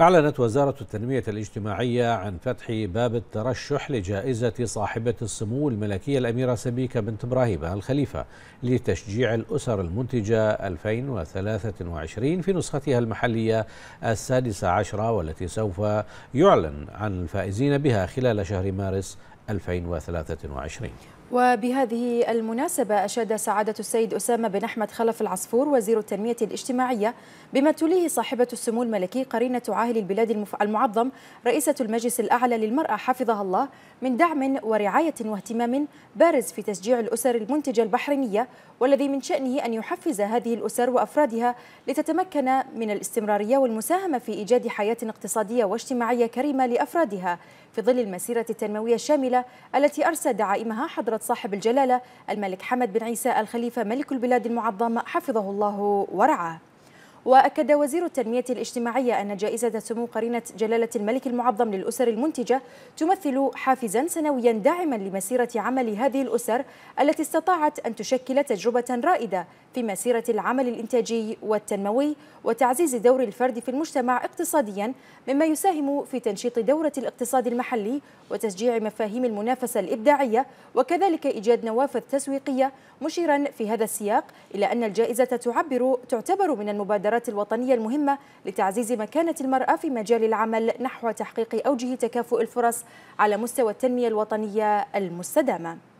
أعلنت وزارة التنمية الاجتماعية عن فتح باب الترشح لجائزة صاحبة السمو الملكية الأميرة سبيكة بنت إبراهيم الخليفة لتشجيع الأسر المنتجة 2023 في نسختها المحلية السادسة عشرة والتي سوف يعلن عن الفائزين بها خلال شهر مارس 2023 وبهذه المناسبة أشاد سعادة السيد أسامة بن أحمد خلف العصفور وزير التنمية الاجتماعية بما تليه صاحبة السمو الملكي قرينة عاهل البلاد المعظم رئيسة المجلس الأعلى للمرأة حفظها الله من دعم ورعاية واهتمام بارز في تشجيع الأسر المنتجة البحرينية والذي من شأنه أن يحفز هذه الأسر وأفرادها لتتمكن من الاستمرارية والمساهمة في إيجاد حياة اقتصادية واجتماعية كريمة لأفرادها في ظل المسيرة التنموية الشاملة التي أرسى دعائمها حضرة حضرة صاحب الجلالة الملك حمد بن عيسى الخليفة ملك البلاد المعظم حفظه الله ورعاه وأكد وزير التنمية الاجتماعية أن جائزة سمو قرينة جلالة الملك المعظم للأسر المنتجة تمثل حافزا سنويا داعما لمسيرة عمل هذه الأسر التي استطاعت أن تشكل تجربة رائدة في مسيرة العمل الإنتاجي والتنموي وتعزيز دور الفرد في المجتمع اقتصاديا مما يساهم في تنشيط دورة الاقتصاد المحلي وتشجيع مفاهيم المنافسة الإبداعية وكذلك إيجاد نوافذ تسويقية مشيرا في هذا السياق إلى أن الجائزة تعبر تعتبر من المبادرات الدائرات الوطنية المهمة لتعزيز مكانة المرأة في مجال العمل نحو تحقيق أوجه تكافؤ الفرص على مستوى التنمية الوطنية المستدامة